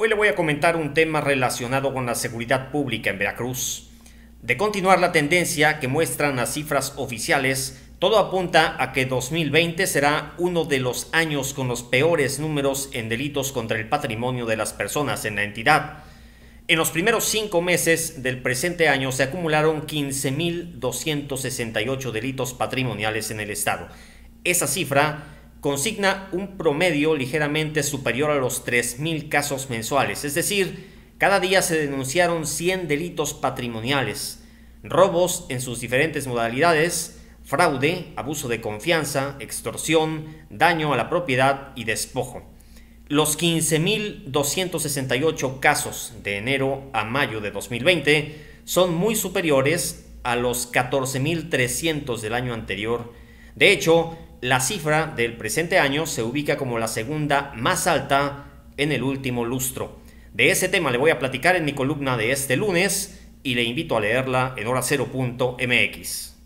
Hoy le voy a comentar un tema relacionado con la seguridad pública en Veracruz. De continuar la tendencia que muestran las cifras oficiales, todo apunta a que 2020 será uno de los años con los peores números en delitos contra el patrimonio de las personas en la entidad. En los primeros cinco meses del presente año se acumularon 15.268 delitos patrimoniales en el Estado. Esa cifra consigna un promedio ligeramente superior a los 3.000 casos mensuales, es decir, cada día se denunciaron 100 delitos patrimoniales, robos en sus diferentes modalidades, fraude, abuso de confianza, extorsión, daño a la propiedad y despojo. Los 15.268 casos de enero a mayo de 2020 son muy superiores a los 14.300 del año anterior. De hecho, la cifra del presente año se ubica como la segunda más alta en el último lustro. De ese tema le voy a platicar en mi columna de este lunes y le invito a leerla en hora0.mx.